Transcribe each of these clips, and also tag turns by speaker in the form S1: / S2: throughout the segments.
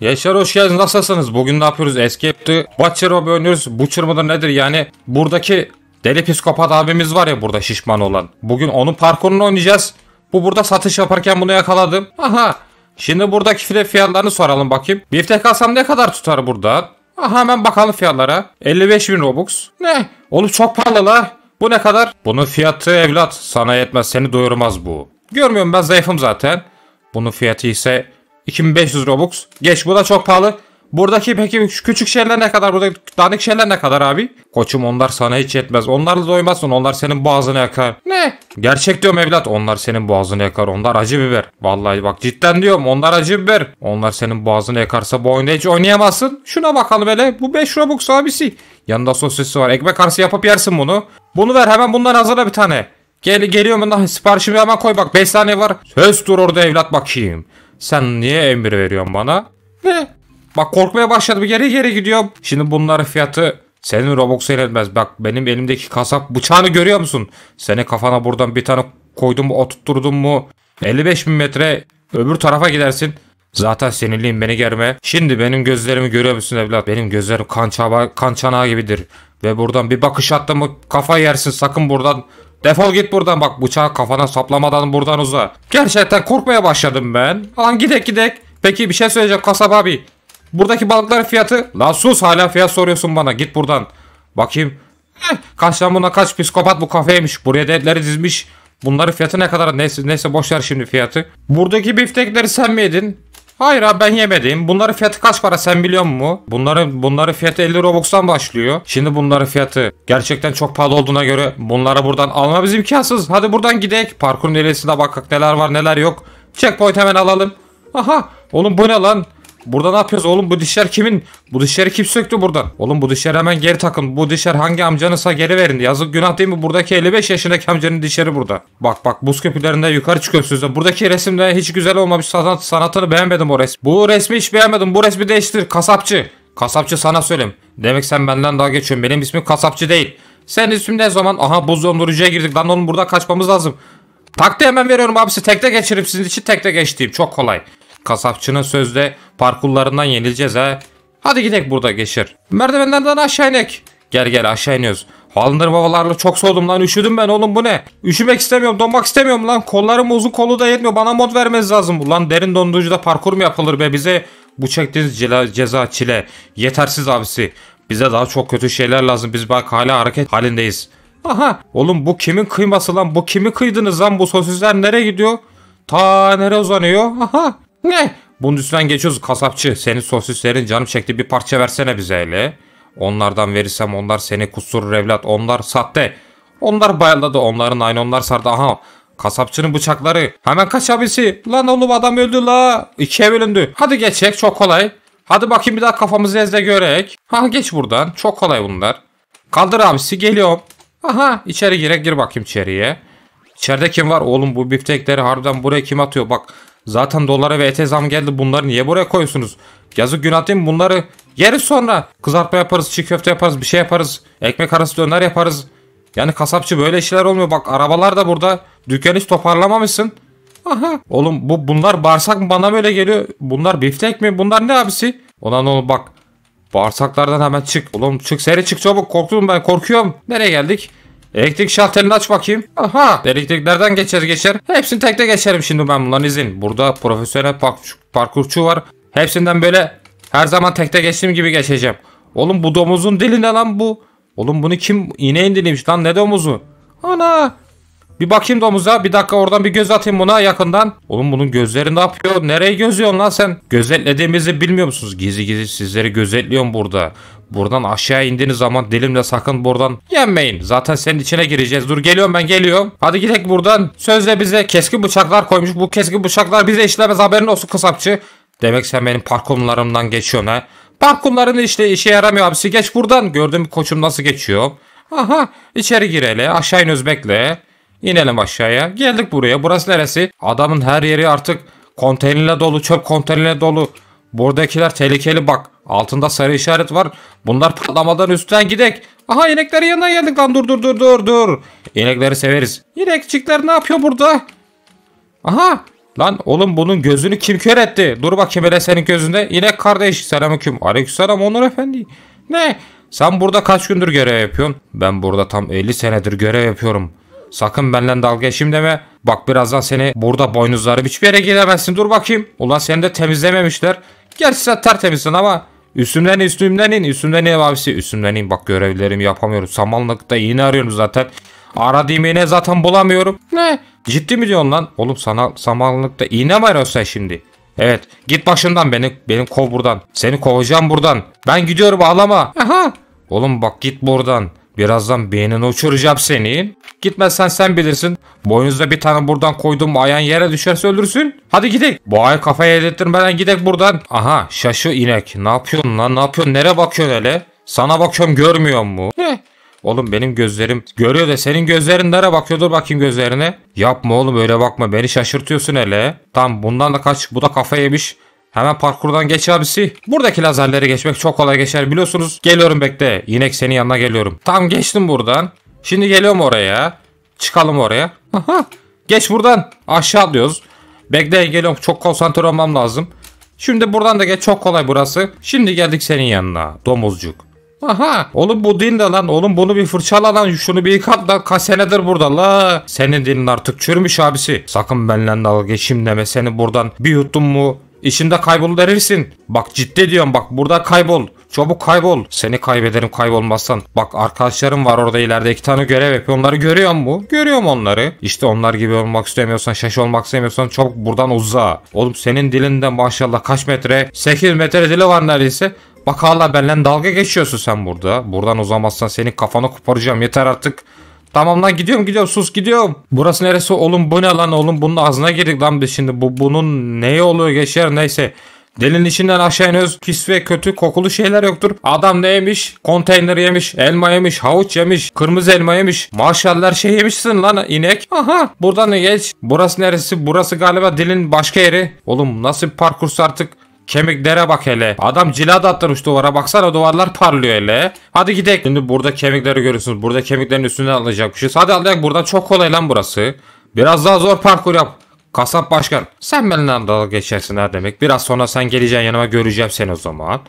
S1: Yaşar hoş geldiniz. Nasılsınız? Bugün ne yapıyoruz? Escape the Butcher Mob oynuyoruz. Butcher mıdır nedir? Yani buradaki deli psikopat abimiz var ya burada şişman olan. Bugün onun parkurunu oynayacağız. Bu burada satış yaparken bunu yakaladım. Aha. Şimdi buradaki file fiyatlarını soralım bakayım. Biftek alsam ne kadar tutar burada? Aha hemen bakalım fiyatlara. 55.000 Robux. Ne? Oğlum çok pahalı la. Bu ne kadar? Bunun fiyatı evlat. Sana yetmez. Seni doyurmaz bu. Görmüyorum ben zayıfım zaten. Bunun fiyatı ise 2500 Robux. Geç bu da çok pahalı. Buradaki peki küçük şeyler ne kadar? Buradaki dandik şeyler ne kadar abi? Koçum onlar sana hiç yetmez. Onlarla doymazsın. Onlar senin boğazını yakar. Ne? Gerçek diyorum evlat. Onlar senin boğazını yakar. Onlar acı biber. Vallahi bak cidden diyorum. Onlar acı biber. Onlar senin boğazını yakarsa bu oyunda hiç oynayamazsın. Şuna bakalım hele. Bu 5 Robux abisi. Yanında sosisi var. Ekmek arası yapıp yersin bunu. Bunu ver hemen bundan hazırla bir tane. Gel geliyorum. Siparişimi hemen koy bak. 5 tane var. Söz dur orada evlat bakayım. Sen niye emir veriyorsun bana? Ne? Bak korkmaya başladım geri geri gidiyorum. Şimdi bunların fiyatı senin Robux'a iletmez. Bak benim elimdeki kasap bıçağını görüyor musun? Seni kafana buradan bir tane koydum mu oturtturdum mu 55 bin metre öbür tarafa gidersin. Zaten sinirliyim beni germe. Şimdi benim gözlerimi görüyor musun evlat? Benim gözlerim kan, çaba, kan çanağı gibidir. Ve buradan bir bakış attım mı kafa yersin sakın buradan Defol git buradan bak bıçağı kafana saplamadan buradan uza. Gerçekten korkmaya başladım ben. Lan gidek gidek. Peki bir şey söyleyeceğim kasap abi. Buradaki balıkların fiyatı. Lan sus hala fiyat soruyorsun bana git buradan. Bakayım. Heh, kaç lan buna kaç psikopat bu kafeymiş. Buraya da dizmiş. Bunların fiyatı ne kadar neyse, neyse boşver şimdi fiyatı. Buradaki biftekleri sen mi yedin? Hayır abi ben yemedim. Bunları fiyatı kaç para sen biliyor musun? Bunları, bunları fiyatı 50 Robux'tan başlıyor. Şimdi bunları fiyatı gerçekten çok pahalı olduğuna göre bunları buradan alma almamız imkansız. Hadi buradan gidek. Parkurun ilerisine bakak neler var neler yok. Checkpoint hemen alalım. Aha oğlum bu ne lan? Burada ne yapıyoruz oğlum bu dişler kimin? Bu dişleri kim söktü buradan? Oğlum bu dişleri hemen geri takın. Bu dişler hangi amcanızsa geri verin. Yazık günah değil mi? Buradaki 55 yaşındaki amcanın dişleri burada. Bak bak buz köpülerinde yukarı çıkıyorsunuz Buradaki resimde hiç güzel olmamış sanat, sanatını beğenmedim o resim. Bu resmi hiç beğenmedim. Bu resmi değiştir kasapçı. Kasapçı sana söyleyeyim. Demek sen benden daha geçiyorsun. Benim ismim kasapçı değil. Sen ismin ne zaman? Aha buz dondurucuya girdik. Lan oğlum burada kaçmamız lazım. Takti hemen veriyorum abisi. Tekte geçirip sizin için tekte geçtiğim. Çok kolay. Kasapçının sözde parkurlarından yenileceğiz ha. Hadi gidek burada geçir. Merdivenlerden aşağı inek. Gel gel aşağı iniyoruz. Halındır babalarla çok soğudum lan üşüdüm ben oğlum bu ne? Üşümek istemiyorum donmak istemiyorum lan. Kollarım uzun kolu da yetmiyor bana mod vermez lazım. Ulan derin dondurucuda parkur mu yapılır be bize? Bu çektiğiniz cila, ceza çile. Yetersiz abisi. Bize daha çok kötü şeyler lazım. Biz bak hala hareket halindeyiz. Aha oğlum bu kimin kıyması lan? Bu kimi kıydınız lan? Bu sosisler nereye gidiyor? Ta nereye uzanıyor? Aha ne? Bunun üstünden geçiyoruz kasapçı. Senin sosislerin canım çekti bir parça versene bize hele. Onlardan verirsem onlar seni kusurur evlat. Onlar sahte. Onlar bayıldadı. Onların aynı onlar sardı. Aha Kasapçının bıçakları. Hemen kaç abisi. Lan oğlum adam öldü la. İkiye bölündü. Hadi geçek çok kolay. Hadi bakayım bir daha kafamızı ezde görek. Ha geç buradan. Çok kolay bunlar. Kaldır abisi geliyorum. Aha içeri girek gir bakayım içeriye. İçeride kim var? Oğlum bu biftekleri harbiden buraya kim atıyor? Bak Zaten dolara ve ete zam geldi bunları niye buraya koyuyorsunuz? Yazık günah değil bunları? Yeriz sonra. Kızartma yaparız, çiğ köfte yaparız, bir şey yaparız. Ekmek arası döner yaparız. Yani kasapçı böyle işler olmuyor. Bak arabalar da burada. Dükkan hiç toparlamamışsın. Aha. Oğlum bu bunlar bağırsak mı bana böyle geliyor? Bunlar biftek mi? Bunlar ne abisi? Ulan oğlum bak. Bağırsaklardan hemen çık. Oğlum çık seri çık çabuk. Korktum ben korkuyorum. Nereye geldik? Elektrik şalterini aç bakayım. Aha elektriklerden geçer geçer. Hepsini tekte geçerim şimdi ben bunların izin. Burada profesyonel park parkurçu var. Hepsinden böyle her zaman tekte geçtiğim gibi geçeceğim. Oğlum bu domuzun dili ne lan bu? Oğlum bunu kim ineğin diliymiş lan ne domuzu? Ana bir bakayım domuza. Bir dakika oradan bir göz atayım buna yakından. Oğlum bunun gözleri ne yapıyor? Nereye gözlüyorsun lan sen? Gözetlediğimizi bilmiyor musunuz? Gizli gizli sizleri gözetliyorum burada. Buradan aşağı indiğiniz zaman dilimle sakın buradan yenmeyin. Zaten senin içine gireceğiz. Dur geliyorum ben geliyorum. Hadi gidelim buradan. Sözle bize keskin bıçaklar koymuş. Bu keskin bıçaklar bize işlemez haberin olsun kasapçı. Demek sen benim parkurlarımdan geçiyorsun ha. Parkurların işte işe yaramıyor abisi. Geç buradan. Gördüm koçum nasıl geçiyor. Aha içeri gir aşağı in özbekle. İnelim aşağıya. Geldik buraya. Burası neresi? Adamın her yeri artık konteynerle dolu. Çöp konteynerle dolu. Buradakiler tehlikeli bak. Altında sarı işaret var. Bunlar patlamadan üstten gidek. Aha ineklerin yanına geldik lan. Dur dur dur dur dur. İnekleri severiz. İnekçikler ne yapıyor burada? Aha. Lan oğlum bunun gözünü kim kör etti? Dur bakayım hele senin gözünde. İnek kardeş. Selamünaleyküm. Aleykümselam Onur Efendi. Ne? Sen burada kaç gündür görev yapıyorsun? Ben burada tam 50 senedir görev yapıyorum. Sakın benden dalga geçim deme. Bak birazdan seni burada boynuzları hiçbir yere gidemezsin. Dur bakayım. Ulan seni de temizlememişler. Gerçi sen tertemizsin ama Üstümden üstümden in üstümden in abisi üstümden in bak görevlerimi yapamıyorum samanlıkta iğne arıyorum zaten aradığım iğne zaten bulamıyorum ne ciddi mi diyorsun lan oğlum sana samanlıkta iğne mi arıyorsun şimdi evet git başımdan beni benim kov buradan seni kovacağım buradan ben gidiyorum ağlama aha oğlum bak git buradan Birazdan beynini uçuracağım seni. Gitmezsen sen bilirsin. Boynuzda bir tane buradan koyduğum ayağın yere düşerse ölürsün. Hadi gidelim. Bu ayı kafaya yedirtmeden gidelim buradan. Aha şaşı inek. Ne yapıyorsun lan ne yapıyorsun? Nereye bakıyorsun hele? Sana bakıyorum görmüyor mu? Ne? Oğlum benim gözlerim görüyor da senin gözlerin nereye bakıyor? Dur bakayım gözlerine. Yapma oğlum öyle bakma beni şaşırtıyorsun hele. Tam bundan da kaç bu da kafa yemiş. Hemen parkurdan geç abisi. Buradaki lazerleri geçmek çok kolay geçer biliyorsunuz. Geliyorum bekle. Yinek senin yanına geliyorum. Tam geçtim buradan. Şimdi geliyorum oraya. Çıkalım oraya. Aha. Geç buradan. Aşağı atlıyoruz. Bekle geliyorum. Çok konsantre olmam lazım. Şimdi buradan da geç. Çok kolay burası. Şimdi geldik senin yanına. Domuzcuk. Aha oğlum bu din de lan oğlum bunu bir fırçala lan şunu bir yıkat lan kaç senedir burada la. Senin dinin artık çürümüş abisi. Sakın benimle dalga geçim deme seni buradan bir yuttum mu İşinde kaybol derirsin. Bak ciddi diyorum bak burada kaybol. Çabuk kaybol. Seni kaybederim kaybolmazsan. Bak arkadaşlarım var orada ileride iki tane görev yapıyor. Onları görüyor mu? Görüyorum onları. İşte onlar gibi olmak istemiyorsan, şaş olmak istemiyorsan çabuk buradan uza. Oğlum senin dilinden maşallah kaç metre? 8 metre dili var neredeyse. Bak hala benimle dalga geçiyorsun sen burada. Buradan uzamazsan senin kafanı koparacağım yeter artık. Tamam lan gidiyorum gidiyorum sus gidiyorum. Burası neresi oğlum bu ne lan oğlum bunun ağzına girdik lan biz şimdi. Bu, bunun neyi oluyor geçer neyse. Delinin içinden aşağı iniyoruz. Pis ve kötü kokulu şeyler yoktur. Adam neymiş? Konteyner yemiş, elma yemiş, havuç yemiş, kırmızı elma yemiş. Maşallah şey yemişsin lan inek. Aha buradan ne geç? Burası neresi? Burası galiba dilin başka yeri. Oğlum nasıl bir parkursa artık. Kemiklere bak hele. Adam cila da attırmış duvara. Baksana duvarlar parlıyor hele. Hadi gidelim. Şimdi burada kemikleri görüyorsunuz. Burada kemiklerin üstüne alacakmışız. Hadi atlayalım buradan. Çok kolay lan burası. Biraz daha zor parkur yap. Kasap başkan. Sen benimle dalga geçersin ha demek. Biraz sonra sen geleceksin yanıma göreceğim seni o zaman.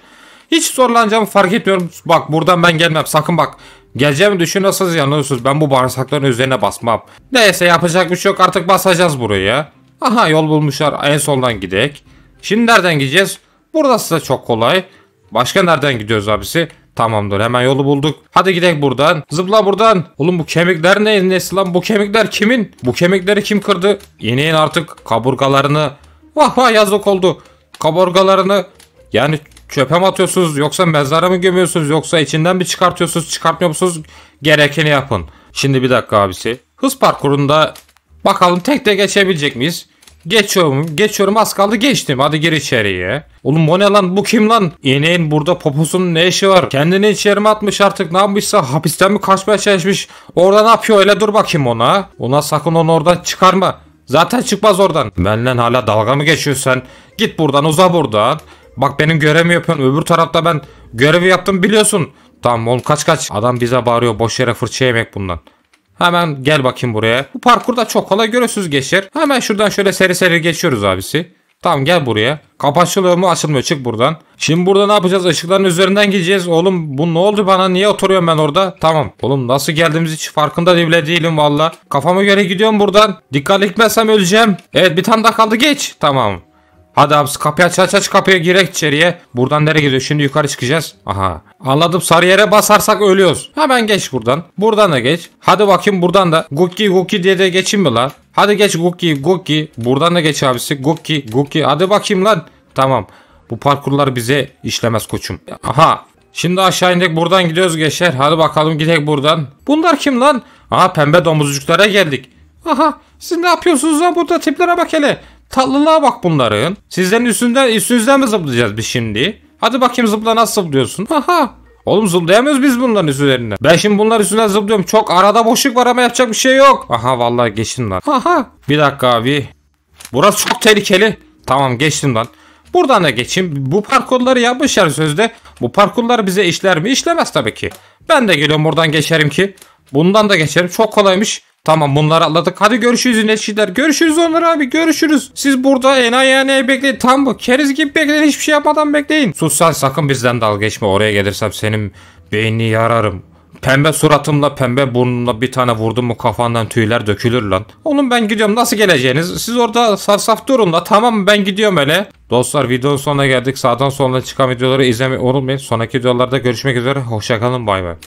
S1: Hiç zorlanacağımı fark etmiyorum. Bak buradan ben gelmem. Sakın bak. Geleceğimi düşünüyorsanız yanılıyorsunuz. Ben bu bağırsakların üzerine basmam. Neyse yapacak bir şey yok. Artık basacağız buraya. Aha yol bulmuşlar. En soldan gidelim. Şimdi nereden gideceğiz? Burada size çok kolay. Başka nereden gidiyoruz abisi? Tamamdır hemen yolu bulduk. Hadi gidelim buradan. Zıpla buradan. Oğlum bu kemikler ne? Nesi lan bu kemikler kimin? Bu kemikleri kim kırdı? İneyin artık kaburgalarını. Vah vah yazık oldu. Kaburgalarını yani çöpe mi atıyorsunuz yoksa mezara mı gömüyorsunuz yoksa içinden bir çıkartıyorsunuz çıkartmıyor musunuz? Gerekeni yapın. Şimdi bir dakika abisi. Hız parkurunda bakalım tek de geçebilecek miyiz? Geçiyorum. Geçiyorum az kaldı geçtim. Hadi gir içeriye. Oğlum bu ne lan bu kim lan? İneğin burada poposunun ne işi var? Kendini içerime atmış artık ne yapmışsa hapisten mi kaçmaya çalışmış? Orada ne yapıyor öyle dur bakayım ona. Ona sakın onu oradan çıkarma. Zaten çıkmaz oradan. Benden hala dalga mı geçiyorsun Git buradan uza buradan. Bak benim görevimi yapıyorum. Öbür tarafta ben görevi yaptım biliyorsun. Tamam oğlum kaç kaç. Adam bize bağırıyor boş yere fırça yemek bundan. Hemen gel bakayım buraya. Bu parkur da çok kolay görüyorsunuz geçer. Hemen şuradan şöyle seri seri geçiyoruz abisi. Tamam gel buraya. Kapı açılıyor mu? Açılmıyor. Çık buradan. Şimdi burada ne yapacağız? Işıkların üzerinden gideceğiz. Oğlum bu ne oldu bana? Niye oturuyorum ben orada? Tamam. Oğlum nasıl geldiğimiz hiç farkında bile değilim valla. Kafama göre gidiyorum buradan. Dikkat etmezsem öleceğim. Evet bir tane daha kaldı geç. Tamam. Hadi abisi kapıyı aç aç aç kapıyı girek içeriye. Buradan nereye gidiyor? Şimdi yukarı çıkacağız. Aha. Anladım sarı yere basarsak ölüyoruz. Hemen geç buradan. Buradan da geç. Hadi bakayım buradan da. Gukki Gukki diye de geçin mi lan? Hadi geç Gukki Gukki. Buradan da geç abisi. Gukki Gukki. Hadi bakayım lan. Tamam. Bu parkurlar bize işlemez koçum. Aha. Şimdi aşağı indik buradan gidiyoruz geçer. Hadi bakalım gidelim buradan. Bunlar kim lan? Aha pembe domuzcuklara geldik. Aha siz ne yapıyorsunuz lan burada tiplere bak hele. Tatlılığa bak bunların. Sizden üstünden, üstünüzden mi zıplayacağız biz şimdi? Hadi bakayım zıpla nasıl zıplıyorsun? Aha. Oğlum zıplayamıyoruz biz bunların üzerinden. Ben şimdi bunlar üstünden zıplıyorum. Çok arada boşluk var ama yapacak bir şey yok. Aha vallahi geçtim lan. Aha. Bir dakika abi. Burası çok tehlikeli. Tamam geçtim lan. Buradan da geçeyim. Bu parkurları yapmışlar sözde. Bu parkurlar bize işler mi? İşlemez tabii ki. Ben de geliyorum buradan geçerim ki. Bundan da geçerim. Çok kolaymış. Tamam bunları atladık. Hadi görüşürüz iletişimler. Görüşürüz onlar abi görüşürüz. Siz burada enayi enayi bekleyin. Tam bu keriz gibi bekleyin. Hiçbir şey yapmadan bekleyin. Sus sen sakın bizden dalga geçme. Oraya gelirsem senin beynini yararım. Pembe suratımla pembe burnumla bir tane vurdum mu kafandan tüyler dökülür lan. Oğlum ben gidiyorum nasıl geleceğiniz? Siz orada saf saf durun da. tamam mı? ben gidiyorum öyle. Dostlar videonun sonuna geldik. Sağdan sonuna çıkan videoları izlemeyi unutmayın. Sonraki videolarda görüşmek üzere. Hoşçakalın bay bay.